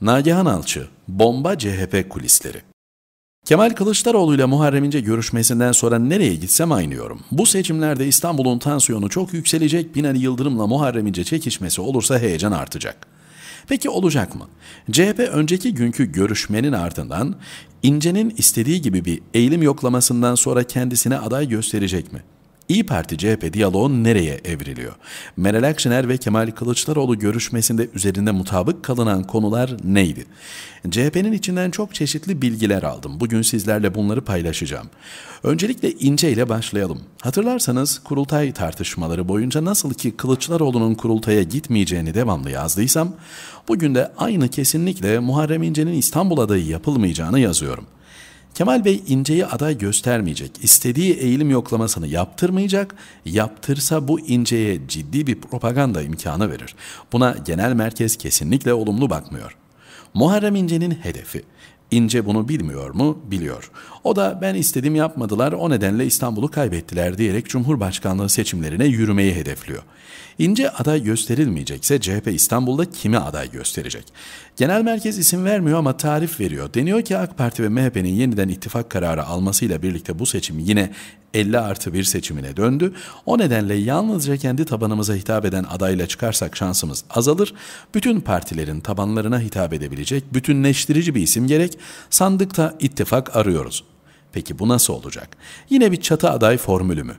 Nagihan Alçı, bomba CHP kulisleri. Kemal Kılıçdaroğlu ile Muharrem İnce görüşmesinden sonra nereye gitsem aynıyorum. Bu seçimlerde İstanbul'un tansiyonu çok yükselecek, Binali Yıldırım'la Muharrem İnce çekişmesi olursa heyecan artacak. Peki olacak mı? CHP önceki günkü görüşmenin ardından İnce'nin istediği gibi bir eğilim yoklamasından sonra kendisine aday gösterecek mi? İyi Parti CHP diyaloğu nereye evriliyor? Meral Akşener ve Kemal Kılıçdaroğlu görüşmesinde üzerinde mutabık kalınan konular neydi? CHP'nin içinden çok çeşitli bilgiler aldım. Bugün sizlerle bunları paylaşacağım. Öncelikle İnce ile başlayalım. Hatırlarsanız kurultay tartışmaları boyunca nasıl ki Kılıçdaroğlu'nun kurultaya gitmeyeceğini devamlı yazdıysam, bugün de aynı kesinlikle Muharrem İnce'nin İstanbul adayı yapılmayacağını yazıyorum. Kemal Bey İnce'yi aday göstermeyecek, istediği eğilim yoklamasını yaptırmayacak, yaptırsa bu İnce'ye ciddi bir propaganda imkanı verir. Buna genel merkez kesinlikle olumlu bakmıyor. Muharrem İnce'nin hedefi İnce bunu bilmiyor mu? Biliyor. O da ben istedim yapmadılar o nedenle İstanbul'u kaybettiler diyerek Cumhurbaşkanlığı seçimlerine yürümeyi hedefliyor. İnce aday gösterilmeyecekse CHP İstanbul'da kime aday gösterecek? Genel merkez isim vermiyor ama tarif veriyor. Deniyor ki AK Parti ve MHP'nin yeniden ittifak kararı almasıyla birlikte bu seçim yine 50 artı 1 seçimine döndü. O nedenle yalnızca kendi tabanımıza hitap eden adayla çıkarsak şansımız azalır. Bütün partilerin tabanlarına hitap edebilecek bütünleştirici bir isim gerek sandıkta ittifak arıyoruz. Peki bu nasıl olacak? Yine bir çatı aday formülü mü?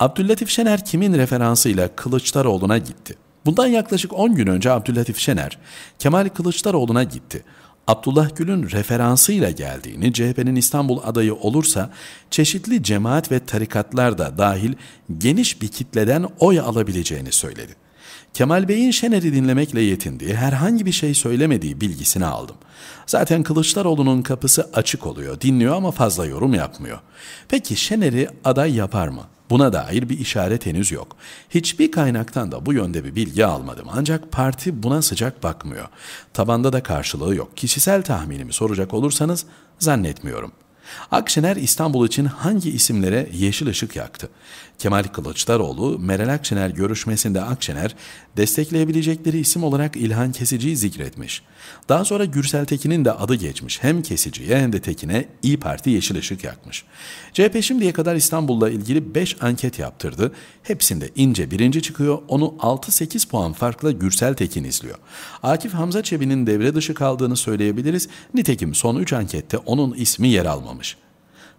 Abdüllatif Şener kimin referansıyla Kılıçdaroğlu'na gitti? Bundan yaklaşık 10 gün önce Abdüllatif Şener, Kemal Kılıçdaroğlu'na gitti. Abdullah Gül'ün referansıyla geldiğini, CHP'nin İstanbul adayı olursa çeşitli cemaat ve tarikatlar da dahil geniş bir kitleden oy alabileceğini söyledi. Kemal Bey'in Şener'i dinlemekle yetindiği, herhangi bir şey söylemediği bilgisini aldım. Zaten Kılıçdaroğlu'nun kapısı açık oluyor, dinliyor ama fazla yorum yapmıyor. Peki Şener'i aday yapar mı? Buna dair bir işaret henüz yok. Hiçbir kaynaktan da bu yönde bir bilgi almadım ancak parti buna sıcak bakmıyor. Tabanda da karşılığı yok. Kişisel tahminimi soracak olursanız zannetmiyorum.'' Akşener İstanbul için hangi isimlere yeşil ışık yaktı? Kemal Kılıçdaroğlu, Meral Akşener görüşmesinde Akşener destekleyebilecekleri isim olarak İlhan Kesici'yi zikretmiş. Daha sonra Gürsel Tekin'in de adı geçmiş. Hem Kesici'ye hem de Tekin'e İyi Parti yeşil ışık yakmış. CHP şimdiye kadar İstanbul'la ilgili 5 anket yaptırdı. Hepsinde ince birinci çıkıyor. Onu 6-8 puan farkla Gürsel Tekin izliyor. Akif Hamza Çebi'nin devre dışı kaldığını söyleyebiliriz. Nitekim son 3 ankette onun ismi yer almamış almış.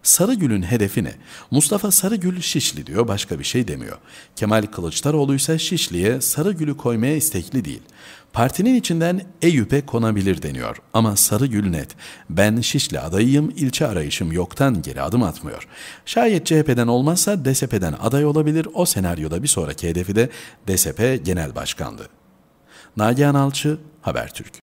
Sarıgül'ün hedefi ne? Mustafa Sarıgül Şişli diyor başka bir şey demiyor. Kemal Kılıçdaroğlu ise Şişli'ye Sarıgül'ü koymaya istekli değil. Partinin içinden Eyüp'e konabilir deniyor ama Sarıgül net. Ben Şişli adayıyım, ilçe arayışım yoktan geri adım atmıyor. Şayet CHP'den olmazsa DSP'den aday olabilir, o senaryoda bir sonraki hedefi de DSP Genel Başkanlığı. Nagihan Alçı, Habertürk.